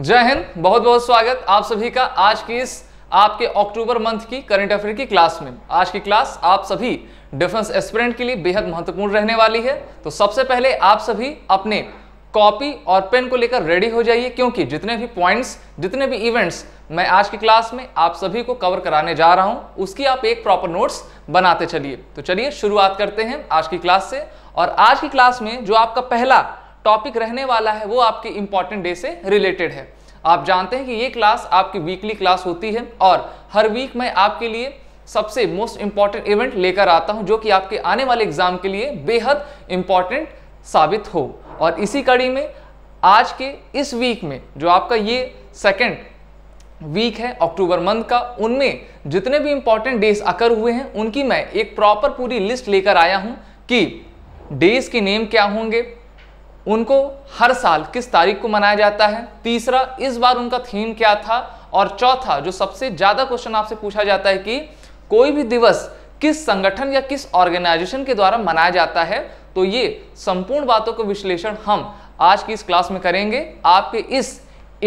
जय हिंद बहुत बहुत स्वागत आप सभी का आज की इस आपके अक्टूबर मंथ की करंट अफेयर की क्लास में आज की क्लास आप सभी डिफेंस एस्पिरेंट के लिए बेहद महत्वपूर्ण रहने वाली है तो सबसे पहले आप सभी अपने कॉपी और पेन को लेकर रेडी हो जाइए क्योंकि जितने भी पॉइंट्स जितने भी इवेंट्स मैं आज की क्लास में आप सभी को कवर कराने जा रहा हूं उसकी आप एक प्रॉपर नोट्स बनाते चलिए तो चलिए शुरुआत करते हैं आज की क्लास से और आज की क्लास में जो आपका पहला टॉपिक रहने वाला है वो आपके इंपॉर्टेंट डे से रिलेटेड है आप जानते हैं कि ये क्लास आपकी वीकली क्लास होती है और हर वीक मैं आपके लिए सबसे मोस्ट इंपॉर्टेंट इवेंट लेकर आता हूं जो कि आपके आने वाले एग्जाम के लिए बेहद इंपॉर्टेंट साबित हो और इसी कड़ी में आज के इस वीक में जो आपका ये सेकेंड वीक है अक्टूबर मंथ का उनमें जितने भी इंपॉर्टेंट डेज अकर हुए हैं उनकी मैं एक प्रॉपर पूरी लिस्ट लेकर आया हूं कि डेज के नेम क्या होंगे उनको हर साल किस तारीख को मनाया जाता है तीसरा इस बार उनका थीम क्या था और चौथा जो सबसे ज़्यादा क्वेश्चन आपसे पूछा जाता है कि कोई भी दिवस किस संगठन या किस ऑर्गेनाइजेशन के द्वारा मनाया जाता है तो ये संपूर्ण बातों का विश्लेषण हम आज की इस क्लास में करेंगे आपके इस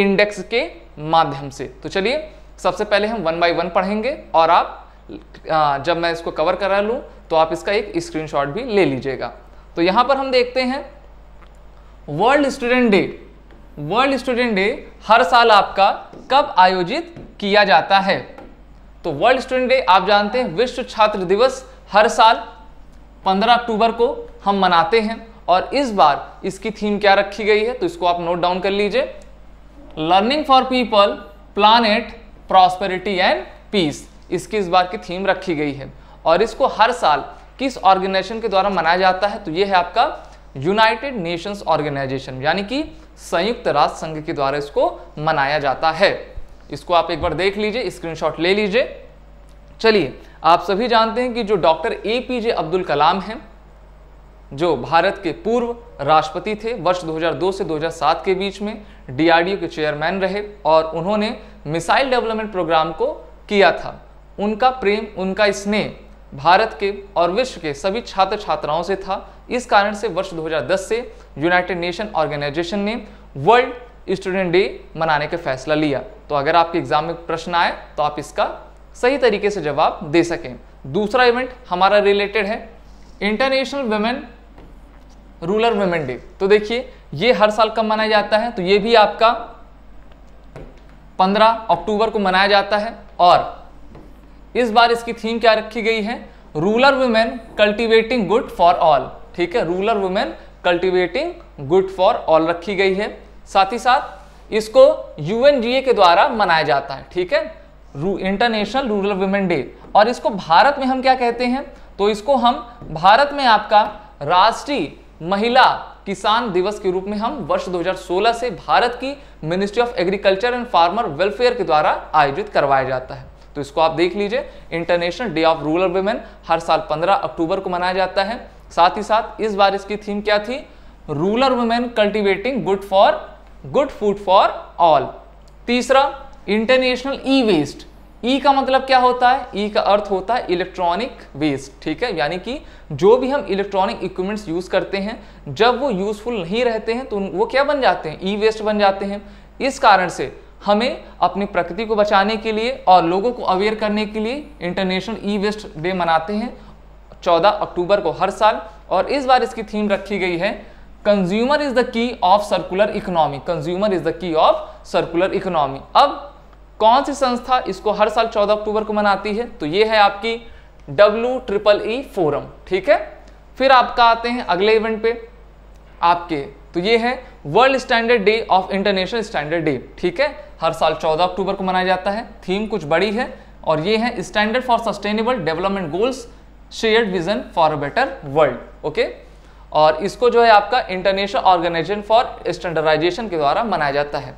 इंडेक्स के माध्यम से तो चलिए सबसे पहले हम वन बाई वन पढ़ेंगे और आप जब मैं इसको कवर करा लूँ तो आप इसका एक स्क्रीनशॉट भी ले लीजिएगा तो यहाँ पर हम देखते हैं world student day world student day हर साल आपका कब आयोजित किया जाता है तो वर्ल्ड स्टूडेंट डे आप जानते हैं विश्व छात्र दिवस हर साल 15 अक्टूबर को हम मनाते हैं और इस बार इसकी थीम क्या रखी गई है तो इसको आप नोट डाउन कर लीजिए learning for people planet prosperity and peace इसकी इस बार की थीम रखी गई है और इसको हर साल किस ऑर्गेनाइजेशन के द्वारा मनाया जाता है तो ये है आपका यूनाइटेड नेशंस ऑर्गेनाइजेशन यानी कि संयुक्त राष्ट्र संघ के द्वारा इसको मनाया जाता है इसको आप एक बार देख लीजिए स्क्रीनशॉट ले लीजिए चलिए आप सभी जानते हैं कि जो doctor A P J Abdul Kalam हैं जो भारत के पूर्व राष्ट्रपति थे वर्ष 2002 से 2007 के बीच में डीआरडीओ के चेयरमैन रहे और उन्होंने मिसाइल डेवलपमेंट प्रोग्राम को किया था उनका प्रेम उनका स्नेह भारत के और विश्व के सभी छात्र छात्राओं से था इस कारण से वर्ष 2010 से यूनाइटेड नेशन ऑर्गेनाइजेशन ने वर्ल्ड स्टूडेंट डे मनाने का फैसला लिया तो अगर आपके एग्जाम में प्रश्न आए तो आप इसका सही तरीके से जवाब दे सकें दूसरा इवेंट हमारा रिलेटेड है international women rural women day तो देखिए ये हर साल कब मनाया जाता है तो ये भी आपका 15 अक्टूबर को मनाया जाता है और इस बार इसकी थीम क्या रखी गई है rural women cultivating good for all ठीक है rural women cultivating good for all रखी गई है साथ ही साथ इसको यूएनजीए के द्वारा मनाया जाता है ठीक है इंटरनेशनल रूरल वुमेन डे और इसको भारत में हम क्या कहते हैं तो इसको हम भारत में आपका राष्ट्रीय महिला किसान दिवस के रूप में हम वर्ष 2016 से भारत की ministry of agriculture and farmer welfare के द्वारा आयोजित करवाया जाता है तो इसको आप देख लीजिए international day of rural women हर साल 15 अक्टूबर को मनाया जाता है साथ ही साथ इस बार इसकी थीम क्या थी rural women cultivating good for good food for all तीसरा इंटरनेशनल ई वेस्ट ई का मतलब क्या होता है ई e का अर्थ होता है इलेक्ट्रॉनिक वेस्ट ठीक है यानी कि जो भी हम इलेक्ट्रॉनिक इक्विपमेंट्स यूज़ करते हैं जब वो यूज़फुल नहीं रहते हैं तो वो क्या बन जाते हैं ई वेस्ट बन जाते हैं इस कारण से हमें अपनी प्रकृति को बचाने के लिए और लोगों को अवेयर करने के लिए इंटरनेशनल ई वेस्ट डे मनाते हैं 14 अक्टूबर को हर साल और इस बार इसकी थीम रखी गई है consumer is the key of circular economy consumer is the key of circular economy अब कौन सी संस्था इसको हर साल 14 अक्टूबर को मनाती है तो ये है आपकी डब्ल्यू ट्रिपल ई फोरम ठीक है फिर आपका आते हैं अगले इवेंट पे आपके तो ये है world standard day of international standard day ठीक है हर साल 14 अक्टूबर को मनाया जाता है थीम कुछ बड़ी है और ये है standard for sustainable development goals shared vision for a better world okay और इसको जो है आपका इंटरनेशनल ऑर्गेनाइजेशन फॉर स्टैंडर्डाइजेशन के द्वारा मनाया जाता है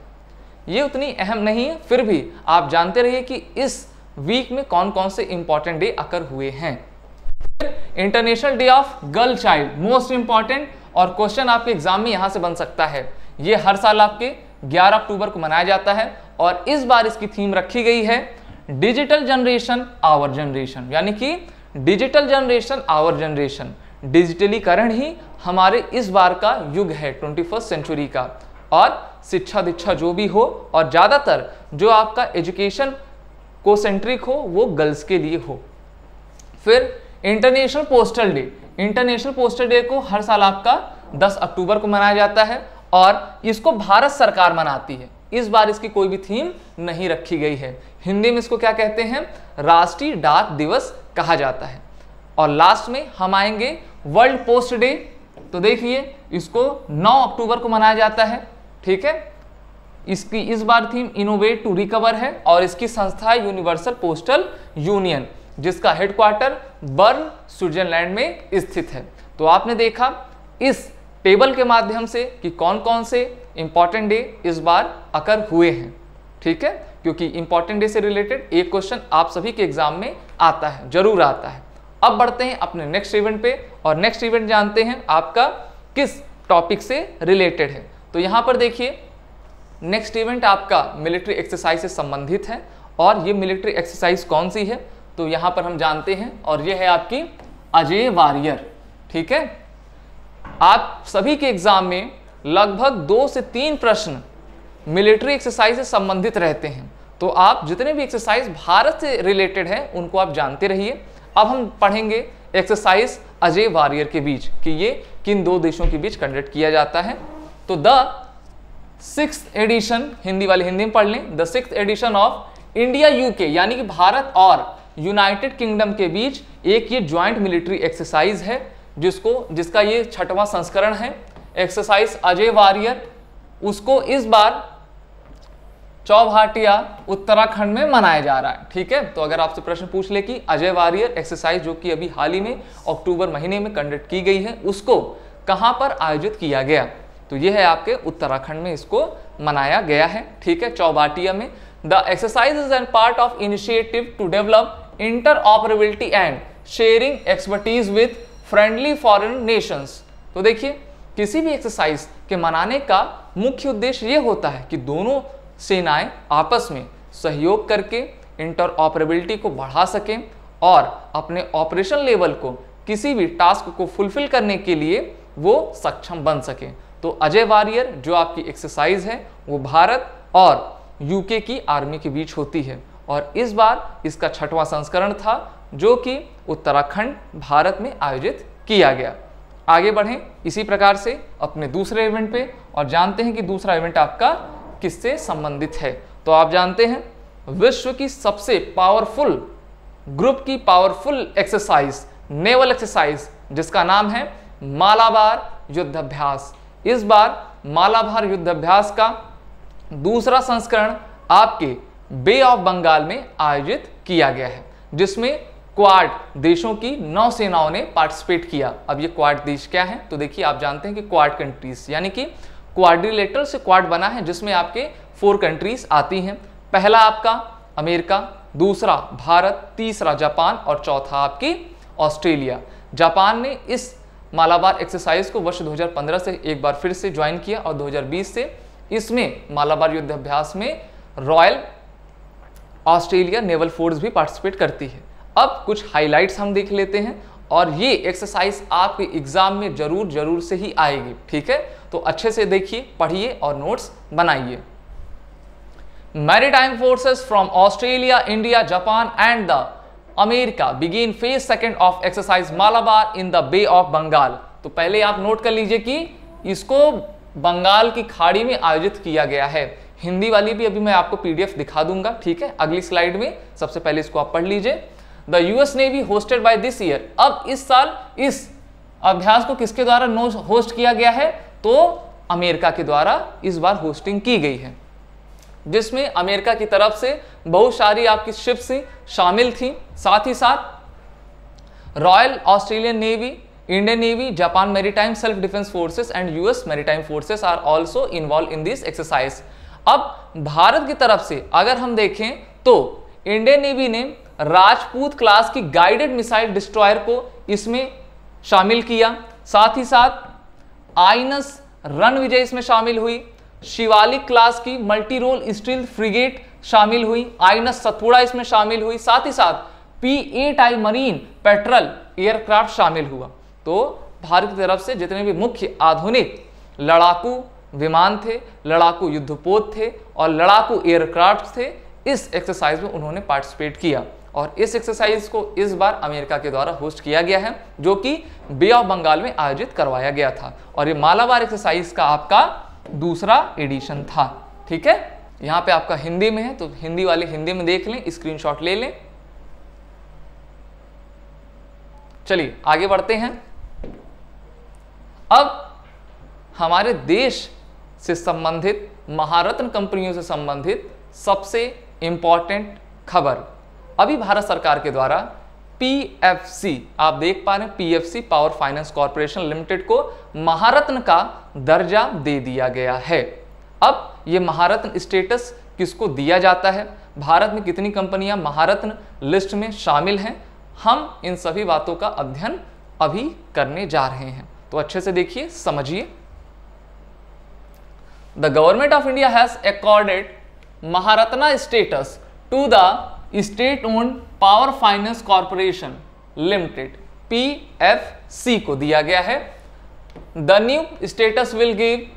ये उतनी अहम नहीं है फिर भी आप जानते रहिए कि इस वीक में कौन कौन से इंपॉर्टेंट डे अकर हुए हैं international day of girl child most important और क्वेश्चन आपके एग्जाम में यहां से बन सकता है ये हर साल आपके 11 अक्टूबर को मनाया जाता है और इस बार इसकी थीम रखी गई है डिजिटल जनरेशन आवर जनरेशन यानी कि डिजिटल जनरेशन आवर जनरेशन डिजिटलीकरण ही हमारे इस बार का युग है ट्वेंटी फर्स्ट सेंचुरी का और शिक्षा दीक्षा जो भी हो और ज़्यादातर जो आपका एजुकेशन को सेंट्रिक हो वो गर्ल्स के लिए हो फिर international postal day international postal day को हर साल आपका 10 अक्टूबर को मनाया जाता है और इसको भारत सरकार मनाती है इस बार इसकी कोई भी थीम नहीं रखी गई है हिंदी में इसको क्या कहते हैं राष्ट्रीय डाक दिवस कहा जाता है और लास्ट में हम आएंगे वर्ल्ड पोस्ट डे तो देखिए इसको 9 अक्टूबर को मनाया जाता है ठीक है इसकी इस बार थीम इनोवेट टू रिकवर है और इसकी संस्था है यूनिवर्सल पोस्टल यूनियन जिसका हेडक्वार्टर बर्न स्विट्जरलैंड में स्थित है तो आपने देखा इस टेबल के माध्यम से कि कौन कौन से इंपॉर्टेंट डे इस बार अकर हुए हैं ठीक है क्योंकि इंपॉर्टेंट डे से रिलेटेड एक क्वेश्चन आप सभी के एग्जाम में आता है जरूर आता है अब बढ़ते हैं अपने नेक्स्ट इवेंट पे और नेक्स्ट इवेंट जानते हैं आपका किस टॉपिक से रिलेटेड है तो यहाँ पर देखिए नेक्स्ट इवेंट आपका मिलिट्री एक्सरसाइज से संबंधित है और ये मिलिट्री एक्सरसाइज कौन सी है तो यहाँ पर हम जानते हैं और ये है आपकी अजय वारियर ठीक है आप सभी के एग्ज़ाम में लगभग दो से तीन प्रश्न मिलिट्री एक्सरसाइज से संबंधित रहते हैं तो आप जितने भी एक्सरसाइज भारत से रिलेटेड हैं उनको आप जानते रहिए अब हम पढ़ेंगे एक्सरसाइज अजय वारियर के बीच कि ये किन दो देशों के बीच कंडक्ट किया जाता है तो द सिक्स एडिशन हिंदी वाले हिंदी में पढ़ लें the six edition of India UK यानी कि भारत और यूनाइटेड किंगडम के बीच एक ये ज्वाइंट मिलिट्री एक्सरसाइज है जिसको जिसका ये छठवां संस्करण है एक्सरसाइज अजय वारियर उसको इस बार चौभाटिया उत्तराखंड में मनाया जा रहा है ठीक है तो अगर आपसे प्रश्न पूछ ले कि अजय वारियर एक्सरसाइज जो कि अभी हाल ही में अक्टूबर महीने में कंडक्ट की गई है उसको कहाँ पर आयोजित किया गया तो ये है आपके उत्तराखंड में इसको मनाया गया है ठीक है चौबाटिया में the exercise is an part of initiative to develop interoperability and sharing expertise with friendly foreign nations तो देखिए किसी भी एक्सरसाइज के मनाने का मुख्य उद्देश्य ये होता है कि दोनों सेनाएं आपस में सहयोग करके इंटर ऑपरेबिलिटी को बढ़ा सकें और अपने ऑपरेशन लेवल को किसी भी टास्क को फुलफिल करने के लिए वो सक्षम बन सकें तो अजय वारियर जो आपकी एक्सरसाइज है वो भारत और यूके की आर्मी के बीच होती है और इस बार इसका छठवां संस्करण था जो कि उत्तराखंड भारत में आयोजित किया गया आगे बढ़ें इसी प्रकार से अपने दूसरे इवेंट पे और जानते हैं कि दूसरा इवेंट आपका किससे संबंधित है तो आप जानते हैं विश्व की सबसे पावरफुल ग्रुप की पावरफुल एक्सरसाइज नेवल एक्सरसाइज जिसका नाम है मालाबार युद्धाभ्यास इस बार मालाबार युद्धाभ्यास का दूसरा संस्करण आपके बे ऑफ बंगाल में आयोजित किया गया है जिसमें क्वाड देशों की नौसेनाओं ने पार्टिसिपेट किया अब ये क्वाड देश क्या है तो देखिए आप जानते हैं कि क्वाड कंट्रीज यानी कि क्वाड्रिलेटर से क्वाड बना है जिसमें आपके फोर कंट्रीज आती हैं पहला आपका अमेरिका दूसरा भारत तीसरा जापान और चौथा आपकी ऑस्ट्रेलिया जापान ने इस मालाबार एक्सरसाइज को वर्ष 2015 से एक बार फिर से ज्वाइन किया और 2020 से इसमें मालाबार युद्धाभ्यास में रॉयल ऑस्ट्रेलिया नेवल फोर्स भी पार्टिसिपेट करती है अब कुछ हाइलाइट्स हम देख लेते हैं और ये एक्सरसाइज आपके एग्जाम में जरूर जरूर से ही आएगी ठीक है तो अच्छे से देखिए पढ़िए और नोट्स बनाइए maritime forces from Australia India Japan and the America begin phase second of exercise Malabar in the bay of Bengal तो पहले आप नोट कर लीजिए कि इसको बंगाल की खाड़ी में आयोजित किया गया है हिंदी वाली भी अभी मैं आपको पीडीएफ दिखा दूंगा ठीक है अगली स्लाइड में सबसे पहले इसको आप पढ़ लीजिए the US navy hosted by this year अब इस साल इस अभ्यास को किसके द्वारा नो होस्ट किया गया है तो अमेरिका के द्वारा इस बार होस्टिंग की गई है जिसमें अमेरिका की तरफ से बहुत सारी आपकी शिप्स शामिल थी साथ ही साथ royal Australian navy Indian navy Japan maritime self defence forces and US maritime forces are also involve in this exercise अब भारत की तरफ से अगर हम देखें तो इंडियन नेवी ने राजपूत क्लास की गाइडेड मिसाइल डिस्ट्रॉयर को इसमें शामिल किया साथ ही साथ आइनस रन विजय इसमें शामिल हुई शिवालिक क्लास की मल्टी रोल स्टील फ्रिगेट शामिल हुई आइनस सतपुड़ा इसमें शामिल हुई साथ ही साथ P eight I marine patrol aircraft शामिल हुआ तो भारत की तरफ से जितने भी मुख्य आधुनिक लड़ाकू विमान थे लड़ाकू युद्धपोत थे और लड़ाकू एयरक्राफ्ट थे इस एक्सरसाइज में उन्होंने पार्टिसिपेट किया और इस एक्सरसाइज को इस बार अमेरिका के द्वारा होस्ट किया गया है जो कि बे ऑफ बंगाल में आयोजित करवाया गया था और ये मालाबार एक्सरसाइज का आपका दूसरा एडिशन था ठीक है यहाँ पे आपका हिंदी में है तो हिंदी वाले हिंदी में देख लें स्क्रीनशॉट ले लें चलिए आगे बढ़ते हैं अब हमारे देश से संबंधित महारत्न कंपनियों से संबंधित सबसे इंपॉर्टेंट खबर अभी भारत सरकार के द्वारा पीएफसी आप देख पा रहे हैं PFC power finance corporation limited को महारत्न का दर्जा दे दिया गया है अब यह महारत्न स्टेटस किसको दिया जाता है भारत में कितनी कंपनियां महारत्न लिस्ट में शामिल हैं हम इन सभी बातों का अध्ययन अभी करने जा रहे हैं तो अच्छे से देखिए समझिए the government of India has accorded Maharatna status to the state owned power finance corporation limited PFC को दिया गया है the new status will give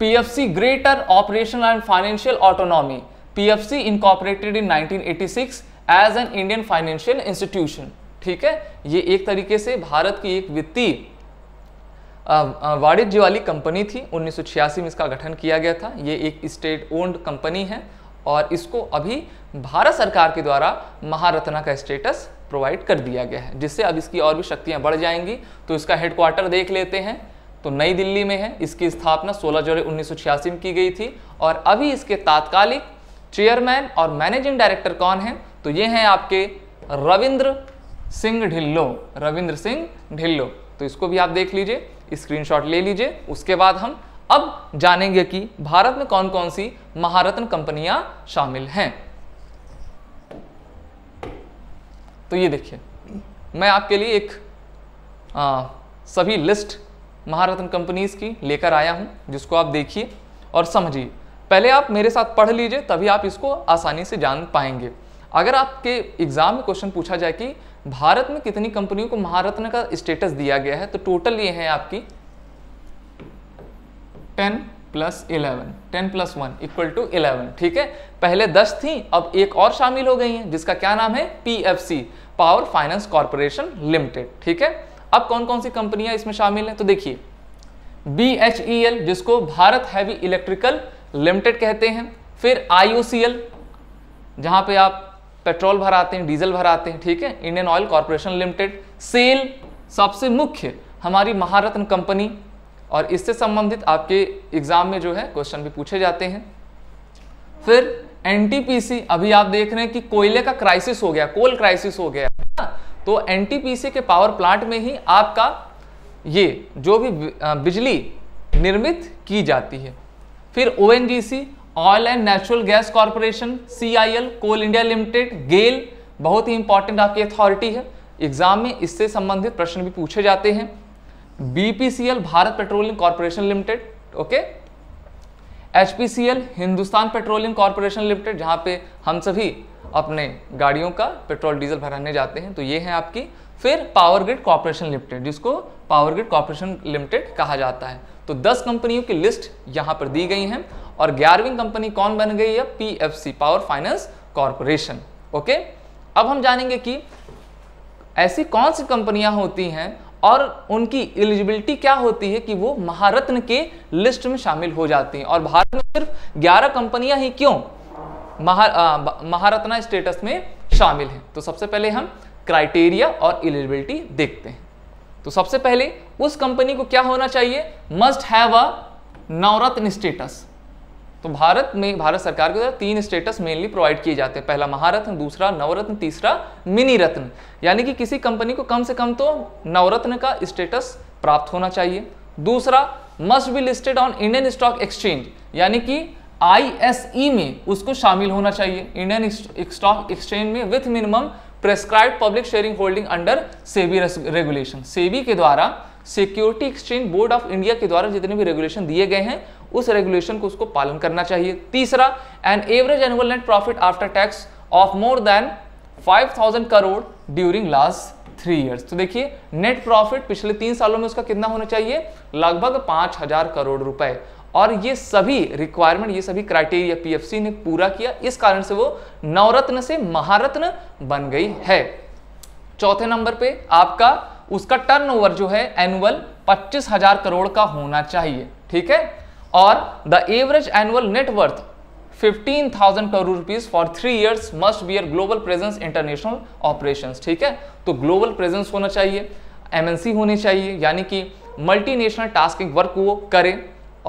PFC greater operational and financial autonomy PFC incorporated in 1986 as an Indian financial institution ठीक है ये एक तरीके से भारत की एक वित्तीय वाणिज्य वाली कंपनी थी 1986 में इसका गठन किया गया था ये एक स्टेट ओन्ड कंपनी है और इसको अभी भारत सरकार के द्वारा महारत्ना का स्टेटस प्रोवाइड कर दिया गया है जिससे अब इसकी और भी शक्तियां बढ़ जाएंगी तो इसका हेडक्वार्टर देख लेते हैं तो नई दिल्ली में है इसकी स्थापना 16 जुलाई उन्नीस में की गई थी और अभी इसके तात्कालिक चेयरमैन और मैनेजिंग डायरेक्टर कौन हैं तो ये हैं आपके रविंद्र सिंह ढिल्लो रविंद्र सिंह ढिल्लो तो इसको भी आप देख लीजिए स्क्रीनशॉट ले लीजिए उसके बाद हम अब जानेंगे कि भारत में कौन कौन सी महारत्न कंपनियां शामिल हैं तो ये देखिए मैं आपके लिए एक आ, सभी लिस्ट महारत्न कंपनीज की लेकर आया हूं जिसको आप देखिए और समझिए पहले आप मेरे साथ पढ़ लीजिए तभी आप इसको आसानी से जान पाएंगे अगर आपके एग्जाम में क्वेश्चन पूछा जाए कि भारत में कितनी कंपनियों को महारत्न का स्टेटस दिया गया है तो टोटल ये है आपकी ten plus eleven ten plus one equal to eleven ठीक है पहले दस थी अब एक और शामिल हो गई हैं जिसका क्या नाम है PFC power finance corporation limited ठीक है अब कौन कौन सी कंपनियां इसमें शामिल हैं तो देखिए बी एच ई एल जिसको भारत हैवी इलेक्ट्रिकल लिमिटेड कहते हैं फिर आई ओ सी एल जहाँ पे आप पेट्रोल भराते हैं डीजल भराते हैं ठीक है Indian oil corporation limited SAIL सबसे मुख्य हमारी महारत्न कंपनी और इससे संबंधित आपके एग्ज़ाम में जो है क्वेश्चन भी पूछे जाते हैं फिर एनटीपीसी अभी आप देख रहे हैं कि कोयले का क्राइसिस हो गया कोल क्राइसिस हो गया तो एनटीपीसी के पावर प्लांट में ही आपका ये जो भी बिजली निर्मित की जाती है फिर O oil and natural gas corporation CIL coal India limited GAIL बहुत ही इंपॉर्टेंट आपकी अथॉरिटी है एग्जाम में इससे संबंधित प्रश्न भी पूछे जाते हैं BPCL Bharat petroleum corporation limited okay HPCL Hindustan petroleum corporation limited जहां पे हम सभी अपने गाड़ियों का पेट्रोल डीजल भराने जाते हैं तो ये है आपकी फिर पावर ग्रिड कॉरपोरेशन लिमिटेड जिसको पावर ग्रिड कॉरपोरेशन लिमिटेड कहा जाता है तो 10 कंपनियों की लिस्ट यहां पर दी गई हैं और ग्यारहवीं कंपनी कौन बन गई है PFC power finance corporation okay अब हम जानेंगे कि ऐसी कौन सी कंपनियां होती हैं और उनकी एलिजिबिलिटी क्या होती है कि वो महारत्न के लिस्ट में शामिल हो जाती हैं और भारत में सिर्फ 11 कंपनियां ही क्यों महारत्ना स्टेटस में शामिल हैं तो सबसे पहले हम क्राइटेरिया और एलिजिबिलिटी देखते हैं तो सबसे पहले उस कंपनी को क्या होना चाहिए must have a Navratna status तो भारत में भारत सरकार के द्वारा तीन स्टेटस मेनली प्रोवाइड किए जाते हैं पहला महारत्न दूसरा नवरत्न तीसरा मिनी रत्न यानी कि किसी कंपनी को कम से कम तो नवरत्न का स्टेटस प्राप्त होना चाहिए दूसरा must be listed on Indian stock exchange यानी कि आई e में उसको शामिल होना चाहिए इंडियन स्टॉक एक्सचेंज में with minimum prescribe public sharing holding under SEBI regulation SEBI के द्वारा security exchange board of India के द्वारा जितने भी रेगुलेशन दिए गए हैं उस रेगुलेशन को उसको पालन करना चाहिए तीसरा an average annual net profit after tax of more than 5000 crore during last three years तो देखिए नेट प्रॉफिट पिछले तीन सालों में उसका कितना होना चाहिए लगभग पांच हजार करोड़ रुपए और ये सभी रिक्वायरमेंट ये सभी क्राइटेरिया पीएफसी ने पूरा किया इस कारण से वो नवरत्न से महारत्न बन गई है चौथे नंबर पे आपका उसका टर्नओवर जो है एनुअल पच्चीस हजार करोड़ का होना चाहिए ठीक है और the average annual net worth 15,000 crore rupees for three years must be global presence international operations ठीक है तो ग्लोबल प्रेजेंस होना चाहिए एमएनसी होनी चाहिए यानी कि मल्टीनेशनल टास्किंग वर्क वो करें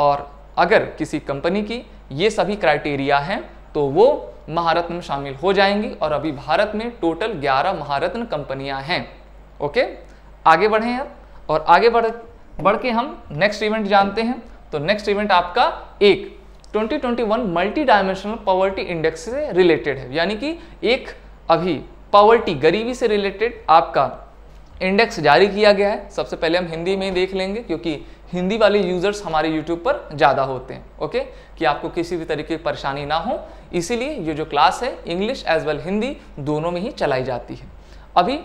और अगर किसी कंपनी की ये सभी क्राइटेरिया हैं तो वो महारत्न में शामिल हो जाएंगी और अभी भारत में टोटल 11 महारत्न कंपनियां हैं ओके आगे बढ़ें अब और आगे बढ़ बढ़ के हम नेक्स्ट इवेंट जानते हैं तो नेक्स्ट इवेंट आपका एक 2021 मल्टी डायमेंशनल पॉवर्टी इंडेक्स से रिलेटेड है यानी कि एक अभी पॉवर्टी गरीबी से रिलेटेड आपका इंडेक्स जारी किया गया है सबसे पहले हम हिंदी में देख लेंगे क्योंकि हिंदी वाले यूजर्स हमारे यूट्यूब पर ज़्यादा होते हैं ओके कि आपको किसी भी तरीके की परेशानी ना हो इसीलिए ये जो क्लास है इंग्लिश एज वेल हिंदी दोनों में ही चलाई जाती है अभी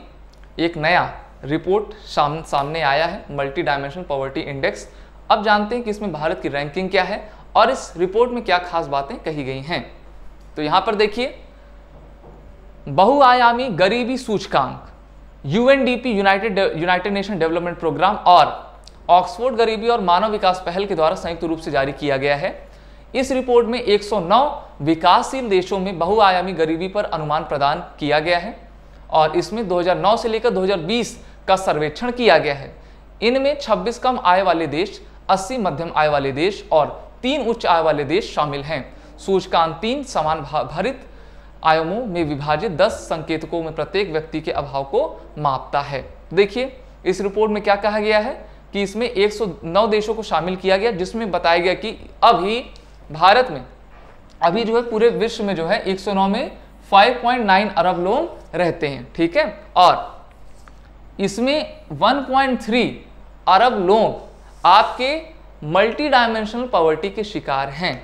एक नया रिपोर्ट साम, सामने आया है मल्टी डायमेंशनल पॉवर्टी इंडेक्स अब जानते हैं कि इसमें भारत की रैंकिंग क्या है और इस रिपोर्ट में क्या खास बातें कही गई हैं तो यहां पर देखिए बहुआयामी गरीबी सूचकांक UNDP united united nation development programme और ऑक्सफोर्ड गरीबी और मानव विकास पहल के द्वारा संयुक्त रूप से जारी किया गया है इस रिपोर्ट में 109 विकासशील देशों में बहुआयामी गरीबी पर अनुमान प्रदान किया गया है और इसमें 2009 से लेकर 2020 का सर्वेक्षण किया गया है इनमें 26 कम आय वाले देश 80 मध्यम आय वाले देश और तीन उच्च आय वाले देश शामिल हैं सूचकांक तीन समान भारित आयमों में विभाजित 10 संकेतकों में प्रत्येक व्यक्ति के अभाव को मापता है देखिए इस रिपोर्ट में क्या कहा गया है कि इसमें 109 देशों को शामिल किया गया जिसमें बताया गया कि अभी भारत में अभी जो है पूरे विश्व में जो है 109 में 5.9 अरब लोग रहते हैं ठीक है और इसमें 1.3 अरब लोग आपके मल्टी डायमेंशनल पॉवर्टी के शिकार हैं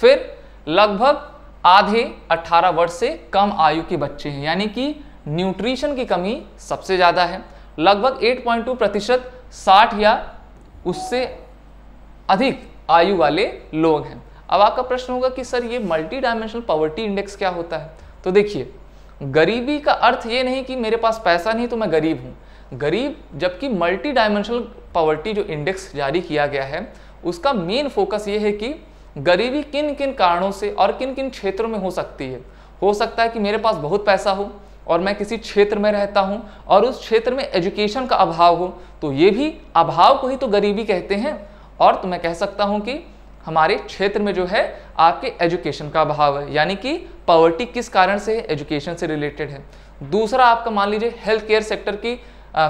फिर लगभग आधे 18 वर्ष से कम आयु के बच्चे हैं यानी कि न्यूट्रिशन की कमी सबसे ज़्यादा है लगभग 8.2 प्रतिशत साठ या उससे अधिक आयु वाले लोग हैं अब आपका प्रश्न होगा कि सर ये मल्टी डायमेंशनल पॉवर्टी इंडेक्स क्या होता है तो देखिए गरीबी का अर्थ ये नहीं कि मेरे पास पैसा नहीं तो मैं गरीब हूँ गरीब जबकि मल्टी डायमेंशनल पॉवर्टी जो इंडेक्स जारी किया गया है उसका मेन फोकस ये है कि गरीबी किन किन कारणों से और किन किन क्षेत्रों में हो सकती है हो सकता है कि मेरे पास बहुत पैसा हो और मैं किसी क्षेत्र में रहता हूँ और उस क्षेत्र में एजुकेशन का अभाव हो तो ये भी अभाव को ही तो गरीबी कहते हैं और तो मैं कह सकता हूँ कि हमारे क्षेत्र में जो है आपके एजुकेशन का अभाव है यानी कि पॉवर्टी किस कारण से एजुकेशन से रिलेटेड है दूसरा आपका मान लीजिए हेल्थ केयर सेक्टर की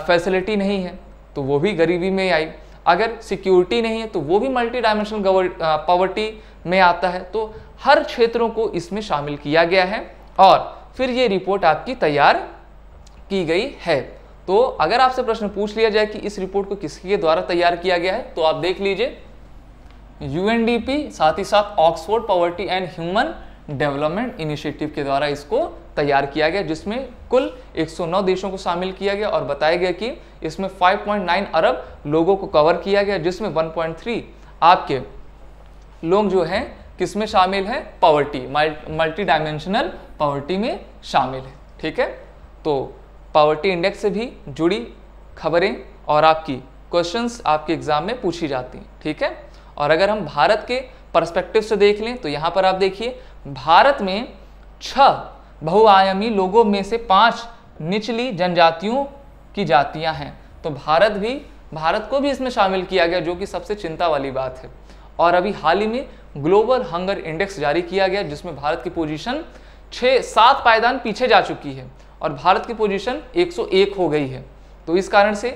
फैसिलिटी नहीं है तो वो भी गरीबी में आई अगर सिक्योरिटी नहीं है तो वो भी मल्टी डायमेंशनल पॉवर्टी में आता है तो हर क्षेत्रों को इसमें शामिल किया गया है और फिर ये रिपोर्ट आपकी तैयार की गई है तो अगर आपसे प्रश्न पूछ लिया जाए कि इस रिपोर्ट को किसके द्वारा तैयार किया गया है तो आप देख लीजिए यूएनडीपी साथ ही साथ Oxford poverty and human development initiative के द्वारा इसको तैयार किया गया जिसमें कुल 109 देशों को शामिल किया गया और बताया गया कि इसमें 5.9 अरब लोगों को कवर किया गया जिसमें 1.3 आपके लोग जो हैं किसमें शामिल हैं पॉवर्टी मल्टी डायमेंशनल पावर्टी में शामिल है ठीक है तो पॉवर्टी इंडेक्स से भी जुड़ी खबरें और आपकी क्वेश्चंस आपके एग्जाम में पूछी जाती हैं ठीक है और अगर हम भारत के परस्पेक्टिव से देख लें तो यहाँ पर आप देखिए भारत में छह बहुआयामी लोगों में से पांच निचली जनजातियों की जातियां हैं तो भारत भी भारत को भी इसमें शामिल किया गया जो कि सबसे चिंता वाली बात है और अभी हाल ही में ग्लोबल हंगर इंडेक्स जारी किया गया जिसमें भारत की पोजीशन छः सात पायदान पीछे जा चुकी है और भारत की पोजीशन 101 हो गई है तो इस कारण से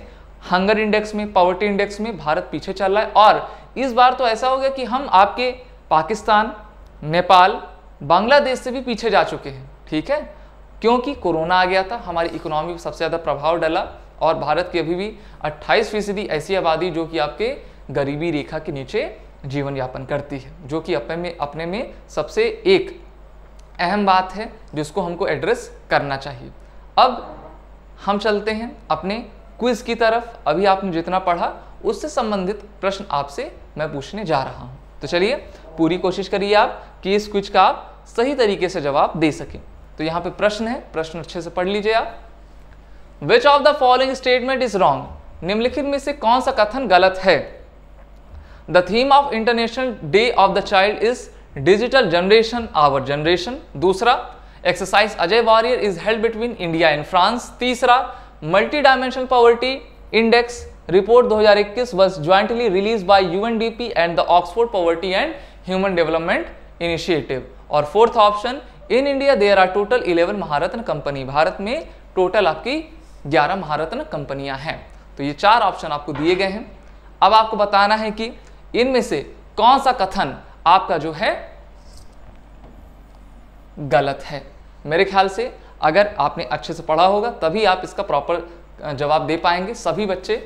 हंगर इंडेक्स में पॉवर्टी इंडेक्स में भारत पीछे चल रहा है और इस बार तो ऐसा हो गया कि हम आपके पाकिस्तान नेपाल बांग्लादेश से भी पीछे जा चुके हैं ठीक है क्योंकि कोरोना आ गया था हमारी इकोनॉमी पर सबसे ज़्यादा प्रभाव डाला और भारत की अभी भी 28 फीसदी ऐसी आबादी जो कि आपके गरीबी रेखा के नीचे जीवन यापन करती है जो कि अपने में अपने में सबसे एक अहम बात है जिसको हमको एड्रेस करना चाहिए अब हम चलते हैं अपने क्विज की तरफ अभी आपने जितना पढ़ा उससे संबंधित प्रश्न आपसे मैं पूछने जा रहा हूँ तो चलिए पूरी कोशिश करिए आप कि इस क्विज का आप सही तरीके से जवाब दे सकें तो यहाँ पे प्रश्न है प्रश्न अच्छे से पढ़ लीजिए आप which of the following statement is wrong निम्नलिखित में से कौन सा कथन गलत है the theme of international day of the child is digital generation our generation दूसरा exercise Ajay warrior is held between India and France तीसरा multi dimensional poverty index report 2021 was jointly release by UNDP and the Oxford poverty and human development initiative और fourth option in India there are total 11 Maharatna company Bharat में total आपकी 11 महारत्न कंपनियां हैं तो ये चार option आपको दिए गए हैं अब आपको बताना है कि इनमें से कौन सा कथन आपका जो है गलत है मेरे ख्याल से अगर आपने अच्छे से पढ़ा होगा तभी आप इसका प्रॉपर जवाब दे पाएंगे सभी बच्चे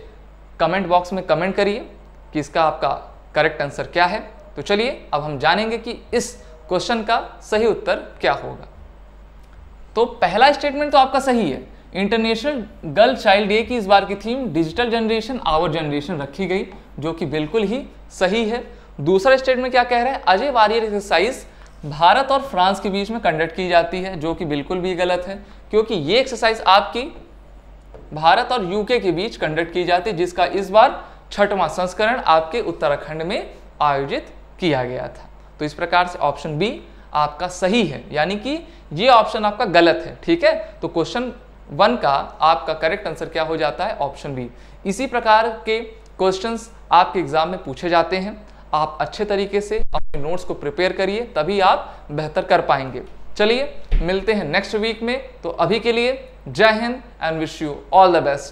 कमेंट बॉक्स में कमेंट करिए कि इसका आपका करेक्ट आंसर क्या है तो चलिए अब हम जानेंगे कि इस क्वेश्चन का सही उत्तर क्या होगा तो पहला स्टेटमेंट तो आपका सही है इंटरनेशनल गर्ल चाइल्ड डे की इस बार की theme digital generation our generation रखी गई जो कि बिल्कुल ही सही है दूसरा स्टेटमेंट क्या कह रहा है अजय वारियर एक्सरसाइज भारत और फ्रांस के बीच में कंडक्ट की जाती है जो कि बिल्कुल भी गलत है क्योंकि ये एक्सरसाइज आपकी भारत और यूके के बीच कंडक्ट की जाती है जिसका इस बार छठवां संस्करण आपके उत्तराखंड में आयोजित किया गया था तो इस प्रकार से ऑप्शन बी आपका सही है यानी कि ये ऑप्शन आपका गलत है ठीक है तो क्वेश्चन वन का आपका करेक्ट आंसर क्या हो जाता है ऑप्शन बी इसी प्रकार के क्वेश्चंस आपके एग्जाम में पूछे जाते हैं आप अच्छे तरीके से अपने नोट्स को प्रिपेयर करिए तभी आप बेहतर कर पाएंगे चलिए मिलते हैं नेक्स्ट वीक में तो अभी के लिए जय हिंद and wish you all the best